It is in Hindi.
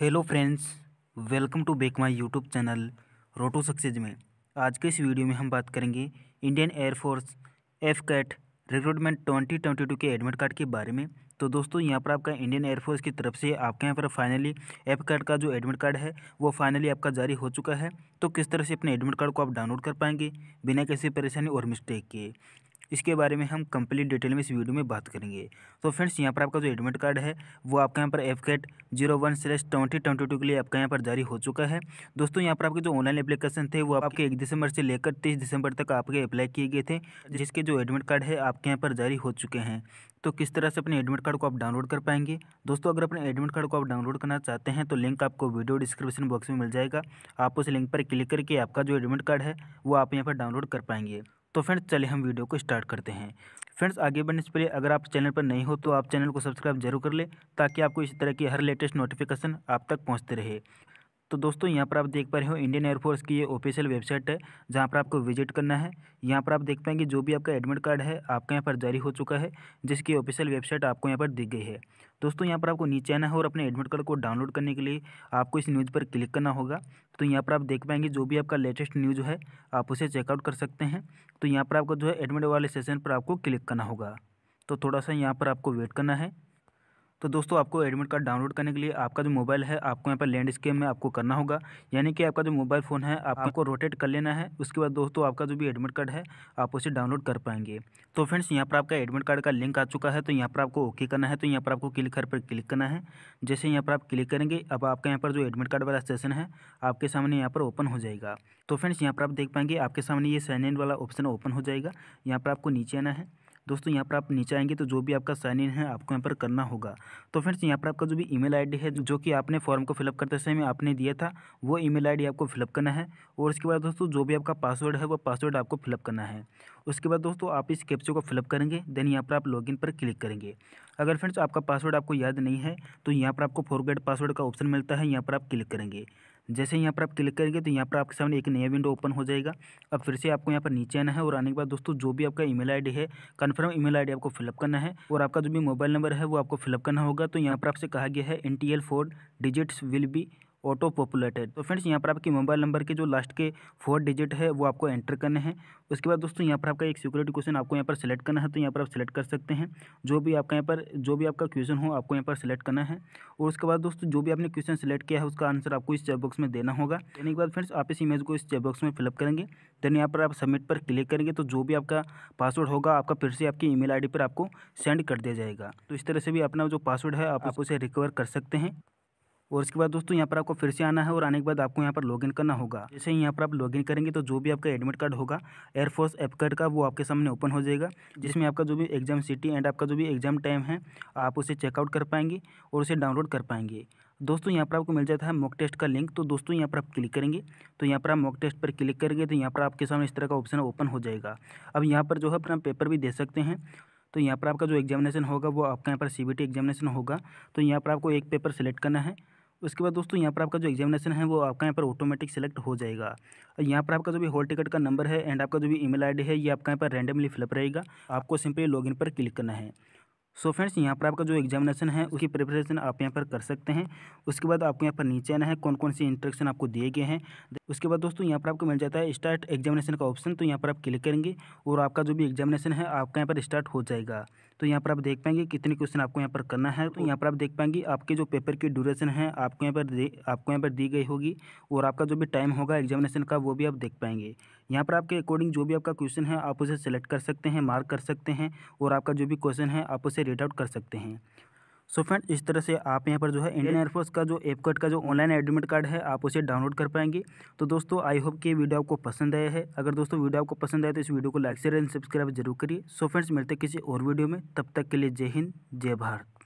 hello friends welcome to back my YouTube channel road to success में आज के इस वीडियो में हम बात करेंगे Indian air force AFCAT recruitment twenty twenty two के एडमिट कार्ड के बारे में तो दोस्तों यहाँ पर आपका इंडियन एयरफोर्स की तरफ से आपके यहाँ पर फाइनली एफ कैट का जो एडमिट कार्ड है वो फाइनली आपका जारी हो चुका है तो किस तरह से अपने एडमिट कार्ड को आप डाउनलोड कर पाएंगे बिना किसी परेशानी और मिस्टेक के इसके बारे में हम कंप्लीट डिटेल में इस वीडियो में बात करेंगे तो फ्रेंड्स यहाँ पर आपका जो एडमिट कार्ड है वो आपके यहाँ पर AFCAT zero one slash twenty twenty two के लिए आपका यहाँ पर जारी हो चुका है दोस्तों यहाँ पर आपके जो ऑनलाइन एप्लीकेशन थे वो आपके एक दिसंबर से लेकर तीस दिसंबर तक आपके अप्लाई किए गए थे जिसके जो एडमिट कार्ड है आपके यहाँ पर जारी हो चुके हैं तो किस तरह से अपने एडमिट कार्ड को आप डाउनलोड कर पाएंगे दोस्तों अगर अपने एडमिट कार्ड को आप डाउनलोड करना चाहते हैं तो लिंक आपको वीडियो डिस्क्रिप्शन बॉक्स में मिल जाएगा आप उस लिंक पर क्लिक करके आपका जो एडमिट कार्ड है वो आप यहाँ पर डाउनलोड कर पाएंगे तो फ्रेंड्स चले हम वीडियो को स्टार्ट करते हैं फ्रेंड्स आगे बढ़ने से पहले अगर आप चैनल पर नहीं हो तो आप चैनल को सब्सक्राइब जरूर कर ले ताकि आपको इस तरह की हर लेटेस्ट नोटिफिकेशन आप तक पहुँचते रहे तो दोस्तों यहाँ पर आप देख पा रहे हो इंडियन एयरफोर्स की ये ऑफिशियल वेबसाइट है जहाँ पर आपको विजिट करना है यहाँ पर आप देख पाएंगे जो भी आपका एडमिट कार्ड है आपका यहाँ पर जारी हो चुका है जिसकी ऑफिशियल वेबसाइट आपको यहाँ पर दिख गई है दोस्तों यहाँ पर आपको नीचे आना है और अपने एडमिट कार्ड को डाउनलोड करने के लिए आपको इस न्यूज़ पर क्लिक करना होगा तो यहाँ पर आप देख पाएंगे जो भी आपका लेटेस्ट न्यूज़ है आप उसे चेकआउट कर सकते हैं तो यहाँ पर आपको जो है एडमिट वाले सेशन पर आपको क्लिक करना होगा तो थोड़ा सा यहाँ पर आपको वेट करना है तो दोस्तों आपको एडमिट कार्ड डाउनलोड करने के लिए आपका जो मोबाइल है आपको यहाँ पर लैंड स्केप में आपको करना होगा यानी कि आपका जो मोबाइल फ़ोन है आपको रोटेट कर लेना है उसके बाद दोस्तों आपका जो भी एडमिट कार्ड है आप उसे डाउनलोड कर पाएंगे तो फ्रेंड्स यहाँ पर आपका एडमिट कार्ड का लिंक आ चुका है तो यहाँ पर आपको ओके करना है तो यहाँ पर आपको क्लिक कर पर क्लिक करना है जैसे यहाँ पर आप क्लिक करेंगे अब आपका यहाँ पर जो एडमिट कार्ड वाला सेशन है आपके सामने यहाँ पर ओपन हो जाएगा तो फ्रेंड्स यहाँ पर आप देख पाएंगे आपके सामने ये साइन इन वाला ऑप्शन ओपन हो जाएगा यहाँ पर आपको नीचे आना है दोस्तों यहाँ पर आप नीचे आएंगे तो जो भी आपका साइन इन है आपको यहाँ पर करना होगा तो फ्रेंड्स यहाँ पर आपका जो भी ईमेल आईडी है जो कि आपने फॉर्म को फिलअप करते समय आपने दिया था वो ईमेल आईडी आपको फिलअप करना है और उसके बाद दोस्तों जो भी आपका पासवर्ड है वो पासवर्ड आपको फिलअप करना है उसके बाद दोस्तों आप इस कैप्चर को फिलअप करेंगे देन यहाँ पर आप लॉगिन पर क्लिक करेंगे अगर फ्रेंड्स आपका पासवर्ड आपको याद नहीं है तो यहाँ पर आपको फॉरगेट पासवर्ड का ऑप्शन मिलता है यहाँ पर आप क्लिक करेंगे जैसे यहाँ पर आप क्लिक करेंगे तो यहाँ पर आपके सामने एक नया विंडो ओपन हो जाएगा अब फिर से आपको यहाँ पर नीचे आना है और आने के बाद दोस्तों जो भी आपका ईमेल आईडी है कन्फर्म ईमेल आईडी आपको फिलअप करना है और आपका जो भी मोबाइल नंबर है वो आपको फिलअप करना होगा तो यहाँ पर आपसे कहा गया है N T L digits will be auto populated तो फ्रेंड्स यहाँ पर आपके मोबाइल नंबर के जो लास्ट के फोर डिजिट है वो आपको एंटर करने हैं उसके बाद दोस्तों यहाँ पर आपका एक सिक्योरिटी क्वेश्चन आपको यहाँ पर सेलेक्ट करना है तो यहाँ पर आप सेलेक्ट कर सकते हैं जो भी आपका यहाँ पर जो भी आपका क्वेश्चन हो आपको यहाँ पर सेलेक्ट करना है और उसके बाद दोस्तों जो भी आपने क्वेश्चन सेलेक्ट किया है उसका आंसर आपको इस बॉक्स में देना होगा देने के बाद फ्रेंड्स आप इस इमेज को इस बॉक्स में फिलअप करेंगे देन यहाँ पर आप सबमिट पर क्लिक करेंगे तो जो भी आपका पासवर्ड होगा आपका फिर से आपकी ई मेल पर आपको सेंड कर दिया जाएगा तो इस तरह से भी अपना जो पासवर्ड है आप उसे रिकवर कर सकते हैं और उसके बाद दोस्तों यहाँ पर आपको फिर से आना है और आने के बाद आपको यहाँ पर लॉगिन करना होगा जैसे ही यहाँ पर आप लॉगिन करेंगे तो जो भी आपका एडमिट कार्ड होगा एयरफोर्स एप कार्ड का वो आपके सामने ओपन हो जाएगा जिसमें आपका जो भी एग्जाम सिटी एंड आपका जो भी एग्जाम टाइम है आप उसे चेकआउट कर पाएंगे और उसे डाउनलोड कर पाएंगे दोस्तों यहाँ पर आपको मिल जाता है मॉक टेस्ट का लिंक तो दोस्तों यहाँ पर आप क्लिक करेंगे तो यहाँ पर आप मॉक टेस्ट पर क्लिक करेंगे तो यहाँ पर आपके सामने इस तरह का ऑप्शन ओपन हो जाएगा अब यहाँ पर जो है अपना पेपर भी दे सकते हैं तो यहाँ पर आपका जो एग्जामिनेशन होगा वो आपका यहाँ पर सी एग्जामिनेशन होगा तो यहाँ पर आपको एक पेपर सेलेक्ट करना है उसके बाद दोस्तों यहाँ पर आपका जो एग्जामिनेशन है वो आपका यहाँ पर ऑटोमेटिक सेलेक्ट हो जाएगा और यहाँ पर आपका जो भी हॉल टिकट का नंबर है एंड आपका जो भी ईमेल आईडी है ये आपका यहाँ पर रैंडमली फिलअप रहेगा आपको सिंपली लॉगिन पर क्लिक करना है सो फ्रेंड्स यहाँ पर आपका जो एग्जामिनेशन है उसकी प्रिपरेशन आप यहाँ पर कर सकते हैं उसके बाद आपको यहाँ पर नीचे आना है कौन कौन से इंस्ट्रक्शन आपको दिए गए हैं उसके बाद दोस्तों यहाँ पर आपको मिल जाता है स्टार्ट एग्जामिनेशन का ऑप्शन तो यहाँ पर आप क्लिक करेंगे और आपका जो भी एग्जामिनेशन है आपका यहाँ पर स्टार्ट हो जाएगा तो यहाँ पर आप देख पाएंगे कितने क्वेश्चन आपको यहाँ पर करना है तो यहाँ पर आप देख पाएंगे आपके जो पेपर की ड्यूरेशन है आपको यहाँ पर आपको यहाँ पर दी गई होगी और आपका जो भी टाइम होगा एग्जामिनेशन का वो भी आप देख पाएंगे यहाँ पर आपके अकॉर्डिंग जो भी आपका क्वेश्चन है आप उसे सेलेक्ट कर सकते हैं मार्क कर सकते हैं और आपका जो भी क्वेश्चन है आप उसे रीड आउट कर सकते हैं सो फ्रेंड्स इस तरह से आप यहाँ पर जो है इंडियन एयरफोर्स का जो एप का जो ऑनलाइन एडमिट कार्ड है आप उसे डाउनलोड कर पाएंगे तो दोस्तों आई होप कि वीडियो आपको पसंद आया है अगर दोस्तों वीडियो आपको पसंद आया तो इस वीडियो को लाइक शेयर एंड सब्सक्राइब जरूर करिए सो फ्रेंड्स मिलते किसी और वीडियो में तब तक के लिए जय हिंद जय भारत